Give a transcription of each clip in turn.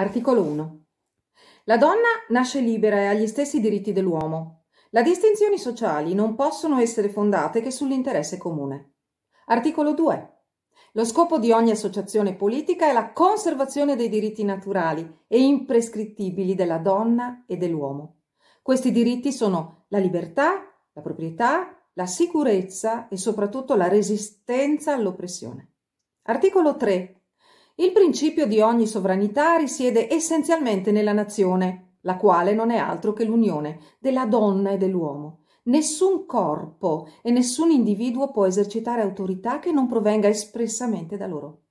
Articolo 1. La donna nasce libera e ha gli stessi diritti dell'uomo. Le distinzioni sociali non possono essere fondate che sull'interesse comune. Articolo 2. Lo scopo di ogni associazione politica è la conservazione dei diritti naturali e imprescrittibili della donna e dell'uomo. Questi diritti sono la libertà, la proprietà, la sicurezza e soprattutto la resistenza all'oppressione. Articolo 3. Il principio di ogni sovranità risiede essenzialmente nella nazione, la quale non è altro che l'unione della donna e dell'uomo. Nessun corpo e nessun individuo può esercitare autorità che non provenga espressamente da loro.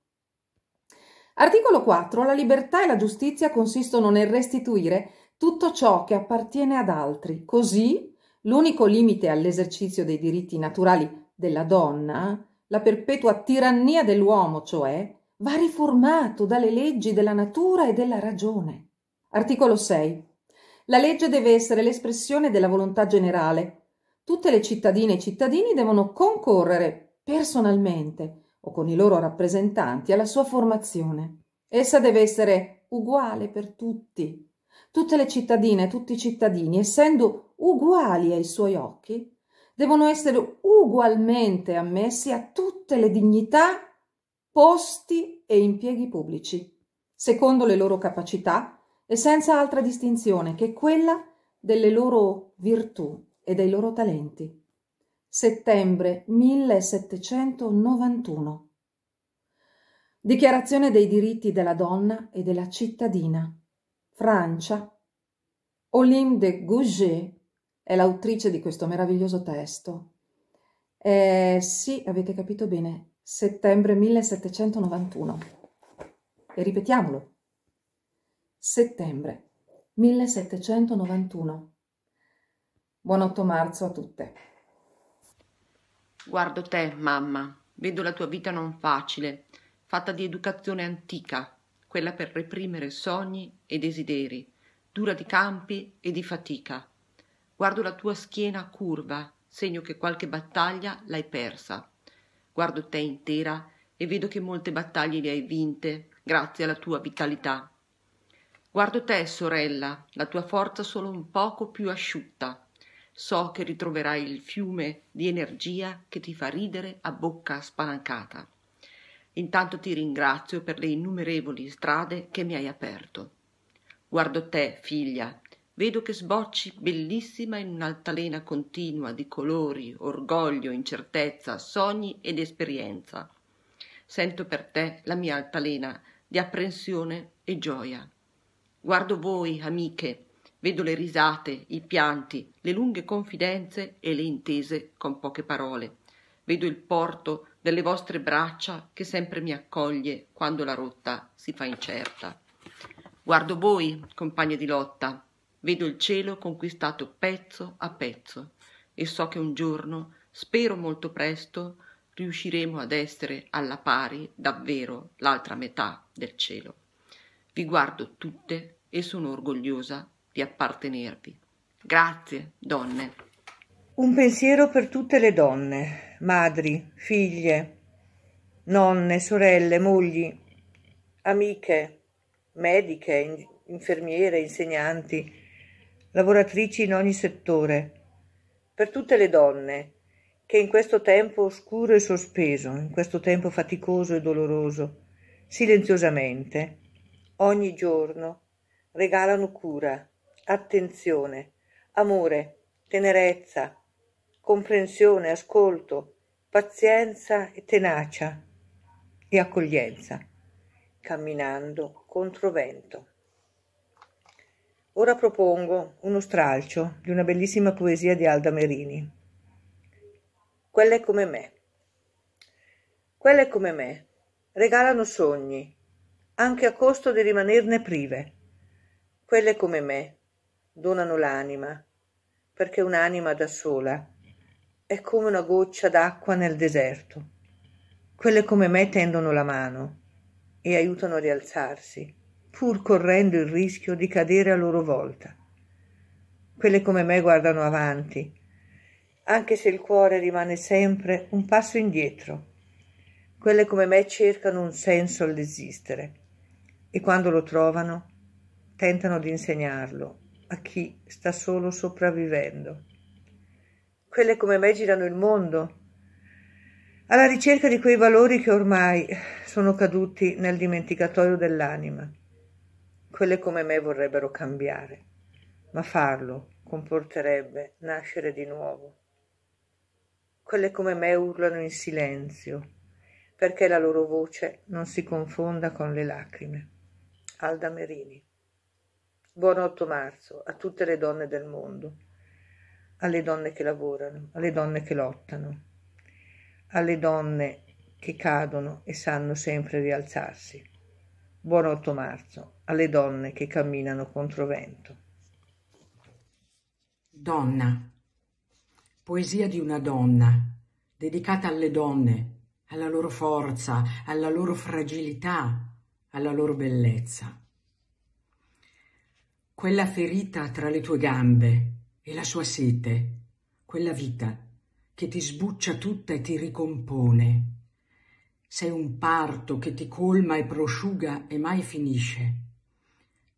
Articolo 4. La libertà e la giustizia consistono nel restituire tutto ciò che appartiene ad altri. Così, l'unico limite all'esercizio dei diritti naturali della donna, la perpetua tirannia dell'uomo, cioè, va riformato dalle leggi della natura e della ragione. Articolo 6. La legge deve essere l'espressione della volontà generale. Tutte le cittadine e i cittadini devono concorrere personalmente o con i loro rappresentanti alla sua formazione. Essa deve essere uguale per tutti. Tutte le cittadine e tutti i cittadini, essendo uguali ai suoi occhi, devono essere ugualmente ammessi a tutte le dignità posti e impieghi pubblici, secondo le loro capacità e senza altra distinzione che quella delle loro virtù e dei loro talenti. Settembre 1791. Dichiarazione dei diritti della donna e della cittadina. Francia. Olympe de Gouget è l'autrice di questo meraviglioso testo. Eh, sì, avete capito bene, settembre 1791. E ripetiamolo. Settembre 1791. Buon 8 marzo a tutte. Guardo te, mamma, vedo la tua vita non facile, fatta di educazione antica, quella per reprimere sogni e desideri, dura di campi e di fatica. Guardo la tua schiena curva, segno che qualche battaglia l'hai persa guardo te intera e vedo che molte battaglie le hai vinte grazie alla tua vitalità guardo te sorella la tua forza solo un poco più asciutta so che ritroverai il fiume di energia che ti fa ridere a bocca spalancata intanto ti ringrazio per le innumerevoli strade che mi hai aperto guardo te figlia vedo che sbocci bellissima in un'altalena continua di colori orgoglio incertezza sogni ed esperienza sento per te la mia altalena di apprensione e gioia. guardo voi amiche vedo le risate i pianti le lunghe confidenze e le intese con poche parole vedo il porto delle vostre braccia che sempre mi accoglie quando la rotta si fa incerta guardo voi compagne di lotta vedo il cielo conquistato pezzo a pezzo e so che un giorno spero molto presto riusciremo ad essere alla pari davvero l'altra metà del cielo vi guardo tutte e sono orgogliosa di appartenervi grazie donne un pensiero per tutte le donne madri figlie nonne sorelle mogli amiche mediche infermiere insegnanti lavoratrici in ogni settore, per tutte le donne che in questo tempo oscuro e sospeso, in questo tempo faticoso e doloroso, silenziosamente, ogni giorno, regalano cura, attenzione, amore, tenerezza, comprensione, ascolto, pazienza e tenacia e accoglienza, camminando contro vento. Ora propongo uno stralcio di una bellissima poesia di Alda Merini. Quella come me. Quelle come me regalano sogni, anche a costo di rimanerne prive. Quelle come me donano l'anima, perché un'anima da sola è come una goccia d'acqua nel deserto. Quelle come me tendono la mano e aiutano a rialzarsi pur correndo il rischio di cadere a loro volta. Quelle come me guardano avanti, anche se il cuore rimane sempre un passo indietro. Quelle come me cercano un senso all'esistere e quando lo trovano tentano di insegnarlo a chi sta solo sopravvivendo. Quelle come me girano il mondo alla ricerca di quei valori che ormai sono caduti nel dimenticatoio dell'anima. Quelle come me vorrebbero cambiare, ma farlo comporterebbe nascere di nuovo. Quelle come me urlano in silenzio, perché la loro voce non si confonda con le lacrime. Alda Merini. Buon 8 marzo a tutte le donne del mondo, alle donne che lavorano, alle donne che lottano, alle donne che cadono e sanno sempre rialzarsi. Buon 8 marzo alle donne che camminano contro vento. Donna. Poesia di una donna, dedicata alle donne, alla loro forza, alla loro fragilità, alla loro bellezza. Quella ferita tra le tue gambe e la sua sete, quella vita che ti sbuccia tutta e ti ricompone sei un parto che ti colma e prosciuga e mai finisce.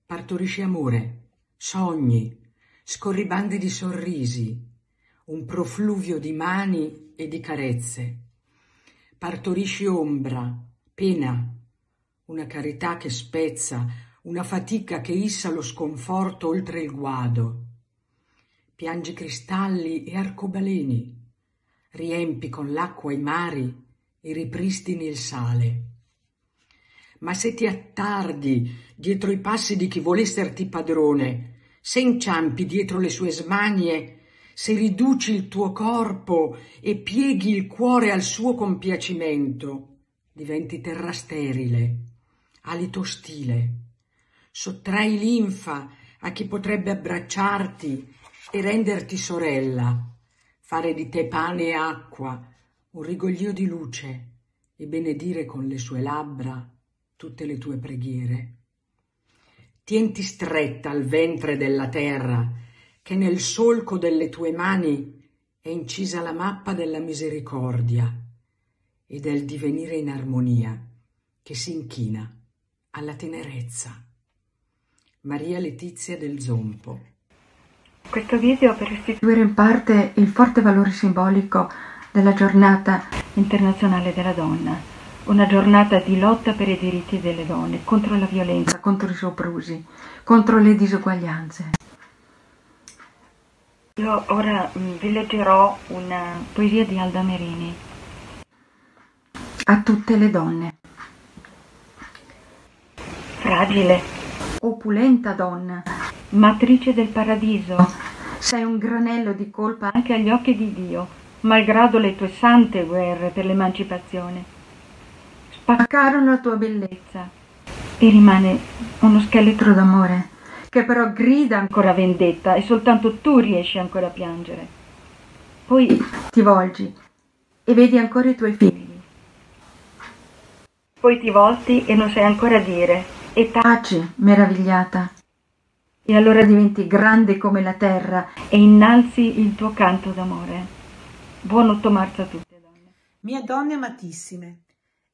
Partorisci amore, sogni, scorribande di sorrisi, un profluvio di mani e di carezze. Partorisci ombra, pena, una carità che spezza, una fatica che issa lo sconforto oltre il guado. Piangi cristalli e arcobaleni, riempi con l'acqua i mari e ripristini il sale. Ma se ti attardi dietro i passi di chi vuole esserti padrone, se inciampi dietro le sue smanie, se riduci il tuo corpo e pieghi il cuore al suo compiacimento, diventi terra sterile, alito ostile, sottrai linfa a chi potrebbe abbracciarti e renderti sorella, fare di te pane e acqua, un rigoglio di luce e benedire con le sue labbra tutte le tue preghiere. Tienti stretta al ventre della terra, che nel solco delle tue mani è incisa la mappa della misericordia e del divenire in armonia che si inchina alla tenerezza. Maria Letizia del Zompo. Questo video per restituire in parte il forte valore simbolico della giornata internazionale della donna, una giornata di lotta per i diritti delle donne, contro la violenza, contro i soprusi, contro le disuguaglianze. Io ora mm, vi leggerò una poesia di Alda Merini. A tutte le donne. Fragile. Opulenta donna. Matrice del paradiso. Sei un granello di colpa anche agli occhi di Dio malgrado le tue sante guerre per l'emancipazione. Spaccarono la tua bellezza e rimane uno scheletro d'amore che però grida ancora vendetta e soltanto tu riesci ancora a piangere. Poi ti volgi e vedi ancora i tuoi figli. Poi ti volti e non sai ancora dire e taci, meravigliata. E allora diventi grande come la terra e innalzi il tuo canto d'amore. Buon 8 marzo a tutte, donne. Mie donne amatissime,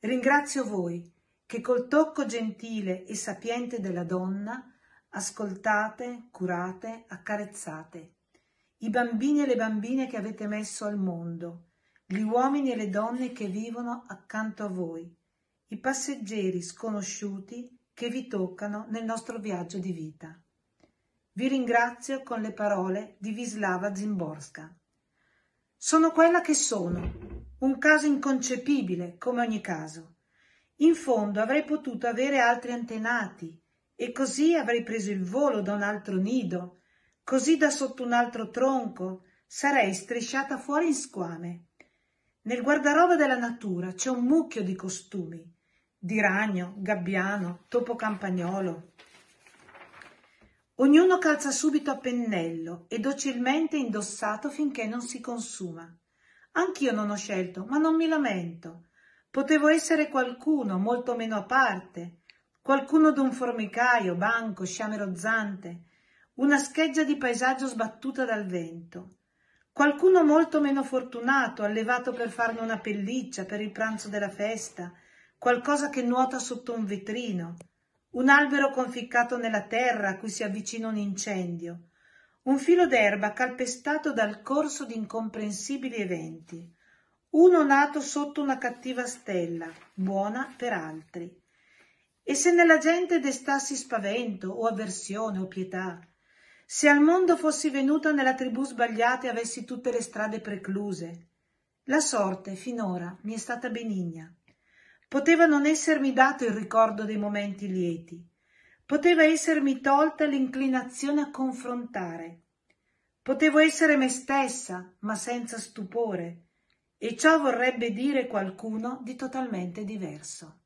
ringrazio voi che col tocco gentile e sapiente della donna ascoltate, curate, accarezzate i bambini e le bambine che avete messo al mondo, gli uomini e le donne che vivono accanto a voi, i passeggeri sconosciuti che vi toccano nel nostro viaggio di vita. Vi ringrazio con le parole di Wislava Zimborska. Sono quella che sono, un caso inconcepibile, come ogni caso. In fondo avrei potuto avere altri antenati, e così avrei preso il volo da un altro nido, così da sotto un altro tronco, sarei strisciata fuori in squame. Nel guardaroba della natura c'è un mucchio di costumi, di ragno, gabbiano, topo campagnolo. Ognuno calza subito a pennello e docilmente indossato finché non si consuma. Anch'io non ho scelto, ma non mi lamento. Potevo essere qualcuno molto meno a parte, qualcuno d'un formicaio, banco, sciame rozzante, una scheggia di paesaggio sbattuta dal vento, qualcuno molto meno fortunato, allevato per farne una pelliccia per il pranzo della festa, qualcosa che nuota sotto un vetrino, un albero conficcato nella terra a cui si avvicina un incendio, un filo d'erba calpestato dal corso di incomprensibili eventi, uno nato sotto una cattiva stella, buona per altri. E se nella gente destassi spavento o avversione o pietà, se al mondo fossi venuta nella tribù sbagliata e avessi tutte le strade precluse, la sorte finora mi è stata benigna. Poteva non essermi dato il ricordo dei momenti lieti, poteva essermi tolta l'inclinazione a confrontare. Potevo essere me stessa, ma senza stupore, e ciò vorrebbe dire qualcuno di totalmente diverso.